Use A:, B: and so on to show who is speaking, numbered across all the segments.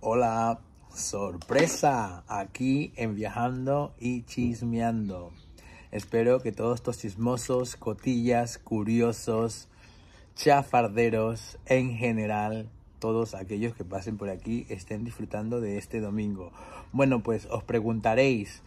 A: Hola, sorpresa, aquí en Viajando y Chismeando. Espero que todos estos chismosos, cotillas, curiosos, chafarderos, en general, todos aquellos que pasen por aquí estén disfrutando de este domingo. Bueno, pues os preguntaréis,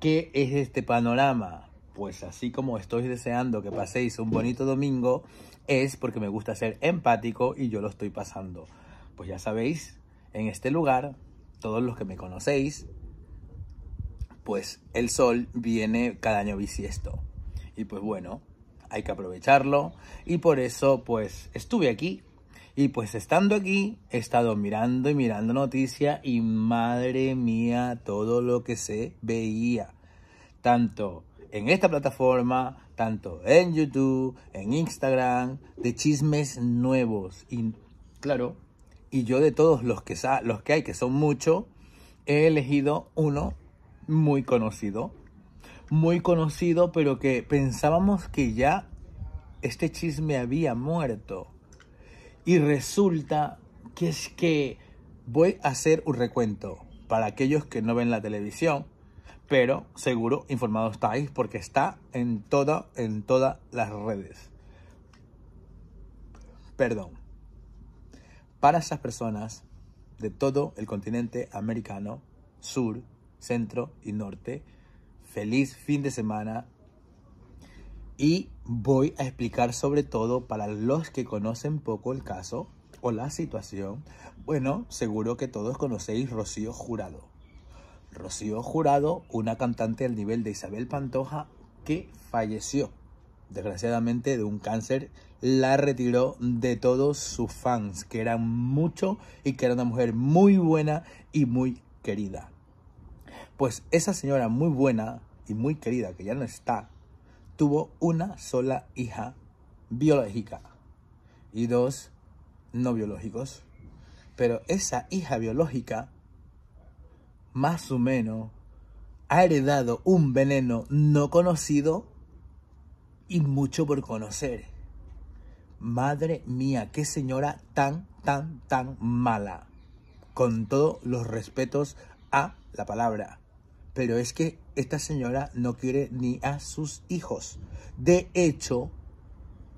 A: ¿qué es este panorama? Pues así como estoy deseando que paséis un bonito domingo, es porque me gusta ser empático y yo lo estoy pasando. Pues ya sabéis en este lugar, todos los que me conocéis, pues el sol viene cada año bisiesto. Y pues bueno, hay que aprovecharlo. Y por eso pues estuve aquí. Y pues estando aquí, he estado mirando y mirando noticias y madre mía, todo lo que se veía. Tanto en esta plataforma, tanto en YouTube, en Instagram, de chismes nuevos. Y claro, y yo de todos los que, los que hay, que son muchos, he elegido uno muy conocido, muy conocido, pero que pensábamos que ya este chisme había muerto. Y resulta que es que voy a hacer un recuento para aquellos que no ven la televisión, pero seguro informados estáis porque está en toda en todas las redes. Perdón para esas personas de todo el continente americano, sur, centro y norte. Feliz fin de semana. Y voy a explicar sobre todo para los que conocen poco el caso o la situación. Bueno, seguro que todos conocéis Rocío Jurado. Rocío Jurado, una cantante al nivel de Isabel Pantoja que falleció, desgraciadamente, de un cáncer la retiró de todos sus fans, que eran muchos y que era una mujer muy buena y muy querida. Pues esa señora muy buena y muy querida, que ya no está, tuvo una sola hija biológica y dos no biológicos. Pero esa hija biológica, más o menos, ha heredado un veneno no conocido y mucho por conocer. Madre mía, qué señora tan, tan, tan mala. Con todos los respetos a la palabra. Pero es que esta señora no quiere ni a sus hijos. De hecho,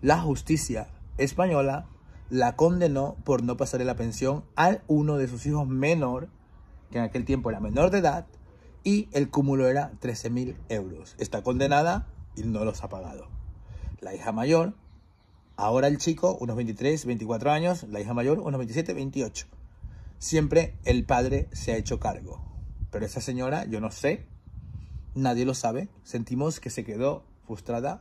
A: la justicia española la condenó por no pasarle la pensión a uno de sus hijos menor, que en aquel tiempo era menor de edad, y el cúmulo era mil euros. Está condenada y no los ha pagado. La hija mayor Ahora el chico, unos 23, 24 años, la hija mayor, unos 27, 28. Siempre el padre se ha hecho cargo. Pero esa señora, yo no sé, nadie lo sabe. Sentimos que se quedó frustrada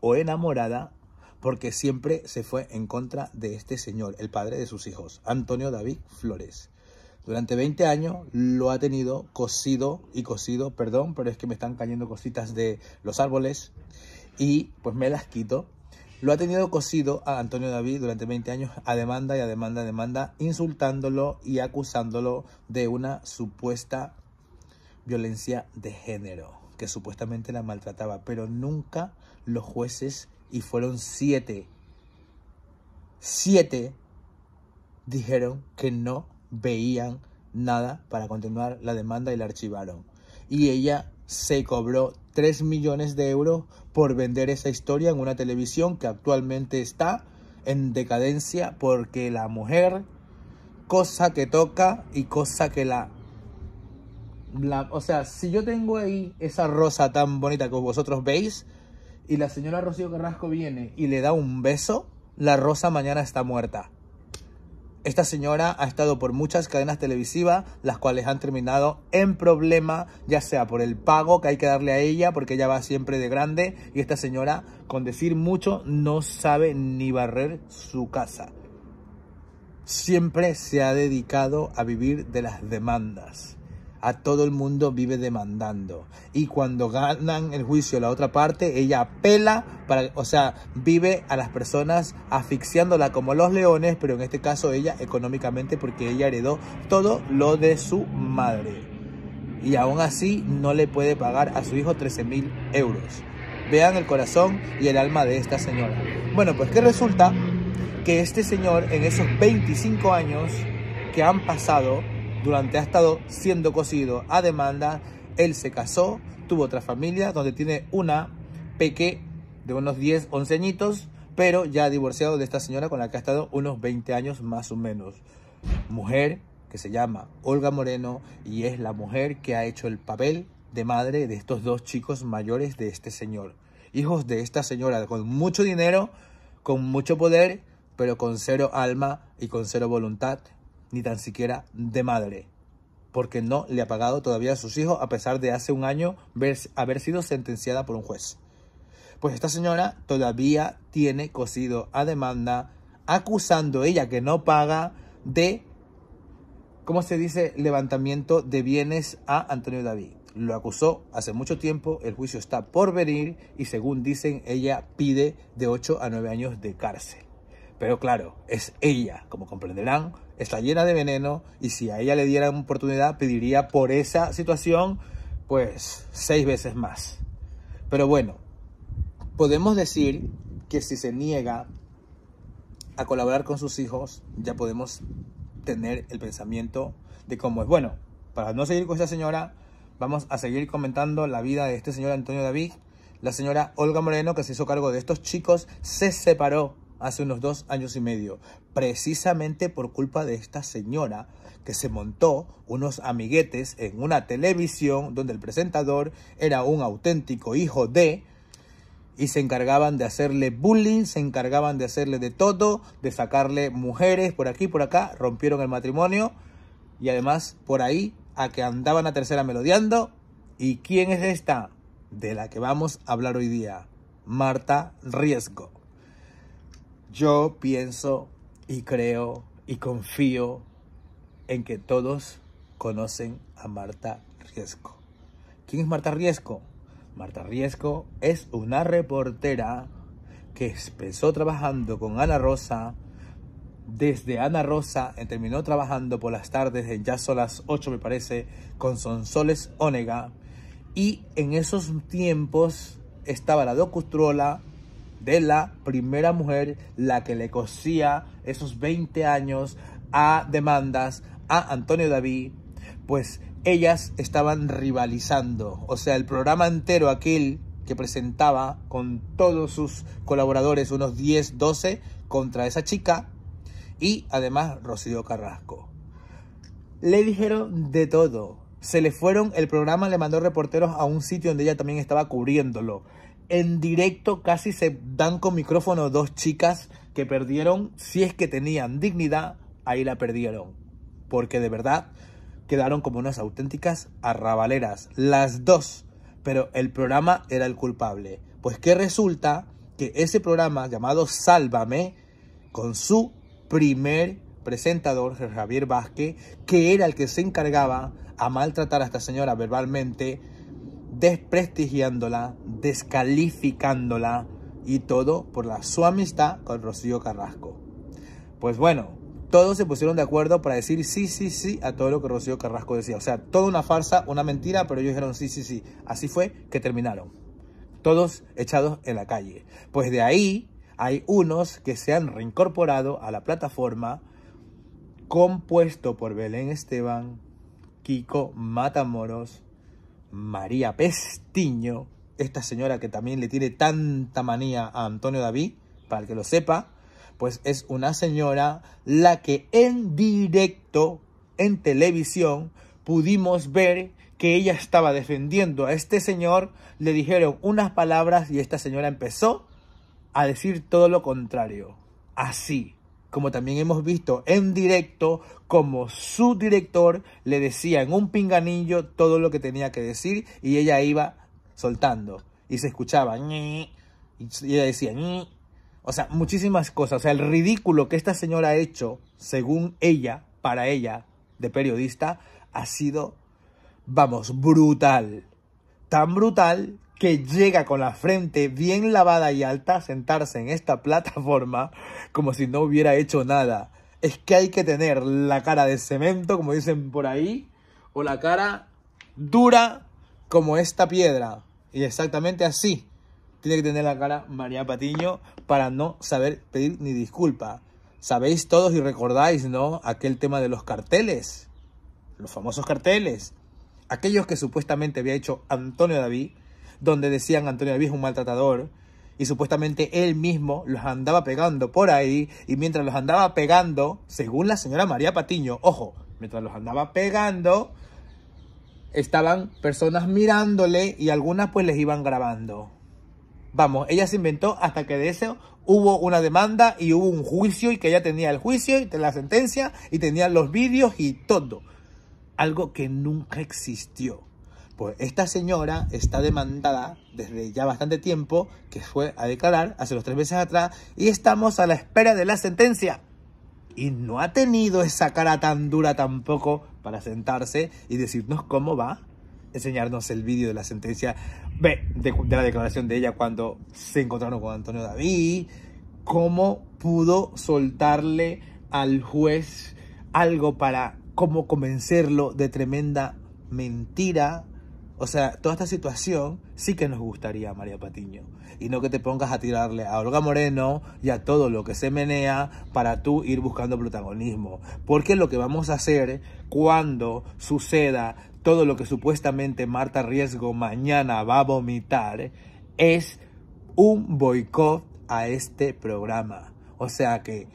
A: o enamorada porque siempre se fue en contra de este señor, el padre de sus hijos, Antonio David Flores. Durante 20 años lo ha tenido cosido y cosido, perdón, pero es que me están cayendo cositas de los árboles y pues me las quito lo ha tenido cosido a Antonio David durante 20 años a demanda y a demanda, a demanda, insultándolo y acusándolo de una supuesta violencia de género, que supuestamente la maltrataba, pero nunca los jueces, y fueron siete, siete, dijeron que no veían nada para continuar la demanda y la archivaron. Y ella se cobró 3 millones de euros por vender esa historia en una televisión que actualmente está en decadencia porque la mujer, cosa que toca y cosa que la... o sea, si yo tengo ahí esa rosa tan bonita que vosotros veis y la señora Rocío Carrasco viene y le da un beso, la rosa mañana está muerta. Esta señora ha estado por muchas cadenas televisivas, las cuales han terminado en problema, ya sea por el pago que hay que darle a ella, porque ella va siempre de grande, y esta señora, con decir mucho, no sabe ni barrer su casa. Siempre se ha dedicado a vivir de las demandas a todo el mundo vive demandando. Y cuando ganan el juicio la otra parte, ella apela para, o sea, vive a las personas asfixiándola como los leones, pero en este caso ella económicamente porque ella heredó todo lo de su madre. Y aún así no le puede pagar a su hijo 13 mil euros. Vean el corazón y el alma de esta señora. Bueno, pues que resulta que este señor en esos 25 años que han pasado, durante ha estado siendo cocido a demanda. Él se casó, tuvo otra familia donde tiene una peque de unos 10, 11 añitos, pero ya divorciado de esta señora con la que ha estado unos 20 años más o menos. Mujer que se llama Olga Moreno y es la mujer que ha hecho el papel de madre de estos dos chicos mayores de este señor. Hijos de esta señora con mucho dinero, con mucho poder, pero con cero alma y con cero voluntad ni tan siquiera de madre, porque no le ha pagado todavía a sus hijos a pesar de hace un año haber sido sentenciada por un juez. Pues esta señora todavía tiene cosido a demanda, acusando ella que no paga de, ¿cómo se dice?, levantamiento de bienes a Antonio David. Lo acusó hace mucho tiempo, el juicio está por venir y según dicen, ella pide de 8 a 9 años de cárcel. Pero claro, es ella, como comprenderán, está llena de veneno y si a ella le dieran oportunidad pediría por esa situación pues seis veces más. Pero bueno, podemos decir que si se niega a colaborar con sus hijos, ya podemos tener el pensamiento de cómo es. Bueno, para no seguir con esta señora, vamos a seguir comentando la vida de este señor Antonio David. La señora Olga Moreno, que se hizo cargo de estos chicos, se separó hace unos dos años y medio, precisamente por culpa de esta señora que se montó unos amiguetes en una televisión donde el presentador era un auténtico hijo de y se encargaban de hacerle bullying, se encargaban de hacerle de todo, de sacarle mujeres por aquí, por acá, rompieron el matrimonio y además por ahí a que andaban a tercera melodeando. ¿Y quién es esta? De la que vamos a hablar hoy día, Marta Riesgo. Yo pienso y creo y confío en que todos conocen a Marta Riesco. ¿Quién es Marta Riesco? Marta Riesco es una reportera que empezó trabajando con Ana Rosa. Desde Ana Rosa terminó trabajando por las tardes, en ya son las 8 me parece, con Sonsoles Onega. Y en esos tiempos estaba la Docustrola, de la primera mujer, la que le cosía esos 20 años a demandas a Antonio David, pues ellas estaban rivalizando. O sea, el programa entero aquel que presentaba con todos sus colaboradores, unos 10, 12, contra esa chica y además Rocío Carrasco. Le dijeron de todo. Se le fueron, el programa le mandó reporteros a un sitio donde ella también estaba cubriéndolo en directo casi se dan con micrófono dos chicas que perdieron, si es que tenían dignidad, ahí la perdieron. Porque de verdad quedaron como unas auténticas arrabaleras, las dos. Pero el programa era el culpable. Pues que resulta que ese programa llamado Sálvame, con su primer presentador, Javier Vázquez, que era el que se encargaba a maltratar a esta señora verbalmente, desprestigiándola, descalificándola y todo por la, su amistad con Rocío Carrasco. Pues bueno, todos se pusieron de acuerdo para decir sí, sí, sí a todo lo que Rocío Carrasco decía. O sea, toda una farsa, una mentira, pero ellos dijeron sí, sí, sí. Así fue que terminaron. Todos echados en la calle. Pues de ahí hay unos que se han reincorporado a la plataforma compuesto por Belén Esteban, Kiko Matamoros, María Pestiño, esta señora que también le tiene tanta manía a Antonio David, para el que lo sepa, pues es una señora la que en directo, en televisión, pudimos ver que ella estaba defendiendo a este señor, le dijeron unas palabras y esta señora empezó a decir todo lo contrario. Así como también hemos visto en directo, como su director le decía en un pinganillo todo lo que tenía que decir y ella iba soltando y se escuchaba y ella decía o sea, muchísimas cosas. O sea, el ridículo que esta señora ha hecho, según ella, para ella, de periodista, ha sido, vamos, brutal. Tan brutal que llega con la frente bien lavada y alta a sentarse en esta plataforma como si no hubiera hecho nada. Es que hay que tener la cara de cemento, como dicen por ahí, o la cara dura como esta piedra. Y exactamente así tiene que tener la cara María Patiño para no saber pedir ni disculpa. Sabéis todos y recordáis, ¿no? Aquel tema de los carteles, los famosos carteles. Aquellos que supuestamente había hecho Antonio David donde decían Antonio es un maltratador y supuestamente él mismo los andaba pegando por ahí y mientras los andaba pegando, según la señora María Patiño, ojo, mientras los andaba pegando, estaban personas mirándole y algunas pues les iban grabando. Vamos, ella se inventó hasta que de eso hubo una demanda y hubo un juicio y que ella tenía el juicio y la sentencia y tenía los vídeos y todo. Algo que nunca existió. Pues esta señora está demandada desde ya bastante tiempo, que fue a declarar hace los tres meses atrás, y estamos a la espera de la sentencia. Y no ha tenido esa cara tan dura tampoco para sentarse y decirnos cómo va, enseñarnos el vídeo de la sentencia, de, de, de la declaración de ella cuando se encontraron con Antonio David, cómo pudo soltarle al juez algo para cómo convencerlo de tremenda mentira o sea, toda esta situación sí que nos gustaría María Patiño. Y no que te pongas a tirarle a Olga Moreno y a todo lo que se menea para tú ir buscando protagonismo. Porque lo que vamos a hacer cuando suceda todo lo que supuestamente Marta Riesgo mañana va a vomitar es un boicot a este programa. O sea que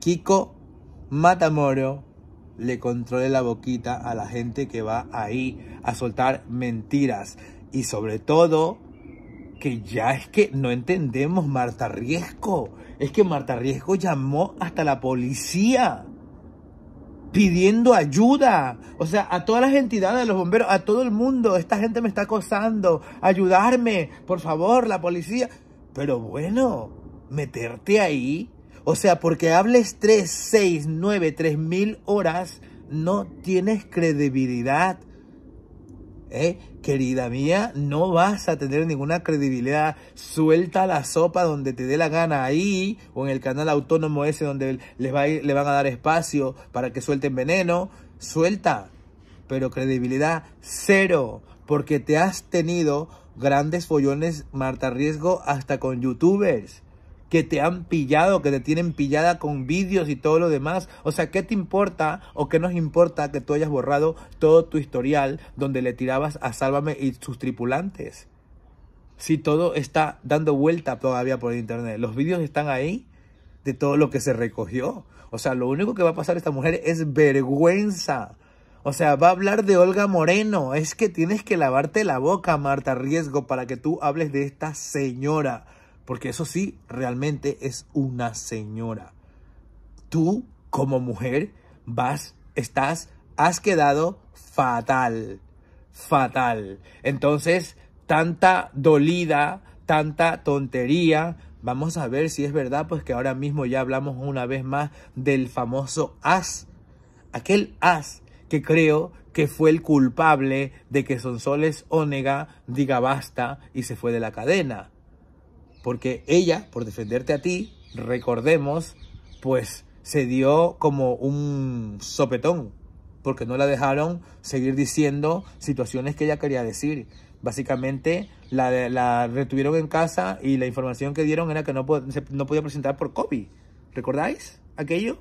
A: Kiko Matamoro le controle la boquita a la gente que va ahí a soltar mentiras. Y sobre todo, que ya es que no entendemos Marta Riesco. Es que Marta Riesco llamó hasta la policía pidiendo ayuda. O sea, a todas las entidades, a los bomberos, a todo el mundo. Esta gente me está acosando. Ayudarme, por favor, la policía. Pero bueno, meterte ahí o sea, porque hables 3, 6, 9, 3 mil horas, no tienes credibilidad. ¿Eh? Querida mía, no vas a tener ninguna credibilidad. Suelta la sopa donde te dé la gana ahí o en el canal autónomo ese donde les va le van a dar espacio para que suelten veneno. Suelta, pero credibilidad cero, porque te has tenido grandes follones, Marta Riesgo, hasta con youtubers que te han pillado, que te tienen pillada con vídeos y todo lo demás. O sea, ¿qué te importa o qué nos importa que tú hayas borrado todo tu historial donde le tirabas a Sálvame y sus tripulantes? Si todo está dando vuelta todavía por internet, los vídeos están ahí de todo lo que se recogió. O sea, lo único que va a pasar a esta mujer es vergüenza. O sea, va a hablar de Olga Moreno. Es que tienes que lavarte la boca, Marta Riesgo, para que tú hables de esta señora. Porque eso sí, realmente es una señora. Tú, como mujer, vas, estás, has quedado fatal. Fatal. Entonces, tanta dolida, tanta tontería, Vamos a ver si es verdad, pues que ahora mismo ya hablamos una vez más del famoso as. Aquel as que creo que fue el culpable de que Sonsoles Onega diga basta y se fue de la cadena porque ella, por defenderte a ti, recordemos, pues se dio como un sopetón, porque no la dejaron seguir diciendo situaciones que ella quería decir. Básicamente la, retuvieron en casa y la información que dieron era que no, podía presentar por COVID. ¿Recordáis aquello?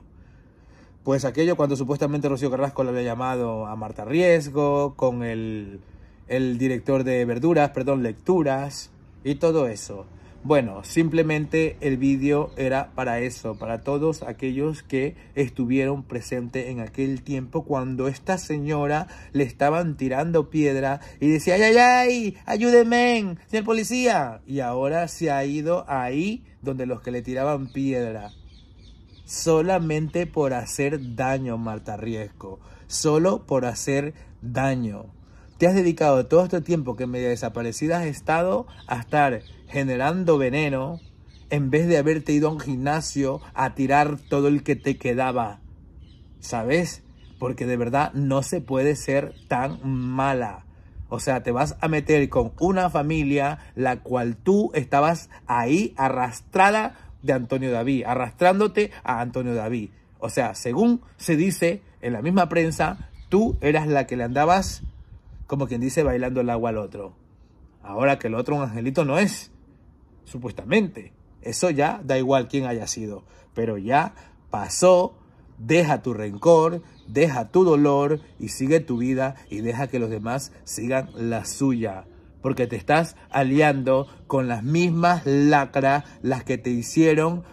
A: Pues aquello cuando supuestamente Rocío Carrasco le había llamado a Marta Riesgo, con el, el director de verduras, perdón, lecturas y todo eso. Bueno, simplemente el vídeo era para eso, para todos aquellos que estuvieron presentes en aquel tiempo cuando esta señora le estaban tirando piedra y decía, ay, ay, ay, ayúdenme, señor policía. Y ahora se ha ido ahí donde los que le tiraban piedra. Solamente por hacer daño, Marta Riesco. Solo por hacer daño. Te has dedicado todo este tiempo que medio desaparecida has estado a estar generando veneno en vez de haberte ido a un gimnasio a tirar todo el que te quedaba. ¿Sabes? Porque de verdad no se puede ser tan mala. O sea, te vas a meter con una familia la cual tú estabas ahí arrastrada de Antonio David, arrastrándote a Antonio David. O sea, según se dice en la misma prensa, tú eras la que le andabas como quien dice, bailando el agua al otro. Ahora que el otro un angelito no es, supuestamente. Eso ya da igual quién haya sido, pero ya pasó. Deja tu rencor, deja tu dolor y sigue tu vida y deja que los demás sigan la suya porque te estás aliando con las mismas lacras, las que te hicieron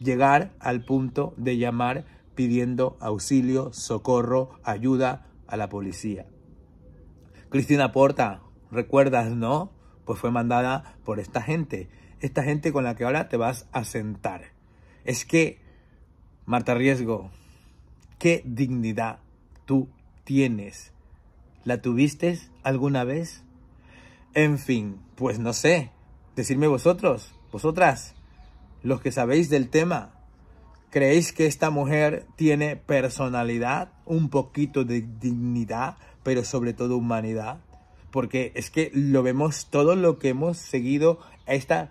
A: llegar al punto de llamar pidiendo auxilio, socorro, ayuda a la policía. Cristina Porta, ¿recuerdas, no? Pues fue mandada por esta gente, esta gente con la que ahora te vas a sentar. Es que, Marta Riesgo, qué dignidad tú tienes. ¿La tuviste alguna vez? En fin, pues no sé. Decidme vosotros, vosotras, los que sabéis del tema, ¿creéis que esta mujer tiene personalidad, un poquito de dignidad? pero sobre todo humanidad. Porque es que lo vemos todo lo que hemos seguido a esta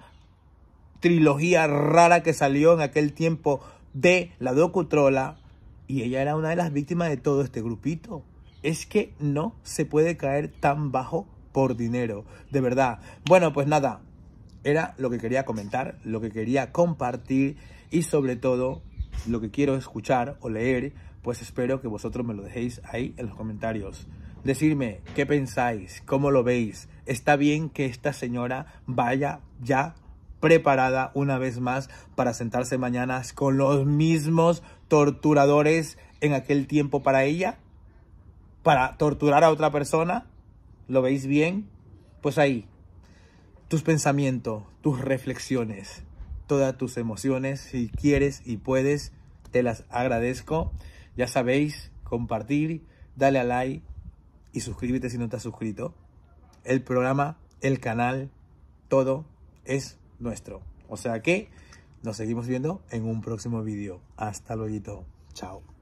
A: trilogía rara que salió en aquel tiempo de la docutrola. Y ella era una de las víctimas de todo este grupito. Es que no se puede caer tan bajo por dinero, de verdad. Bueno, pues nada, era lo que quería comentar, lo que quería compartir y sobre todo lo que quiero escuchar o leer pues espero que vosotros me lo dejéis ahí en los comentarios. Decirme qué pensáis, cómo lo veis. ¿Está bien que esta señora vaya ya preparada una vez más para sentarse mañana con los mismos torturadores en aquel tiempo para ella? ¿Para torturar a otra persona? ¿Lo veis bien? Pues ahí, tus pensamientos, tus reflexiones, todas tus emociones, si quieres y puedes, te las agradezco. Ya sabéis, compartir, dale a like y suscríbete si no te has suscrito. El programa, el canal, todo es nuestro. O sea que nos seguimos viendo en un próximo vídeo. Hasta luego. Chao.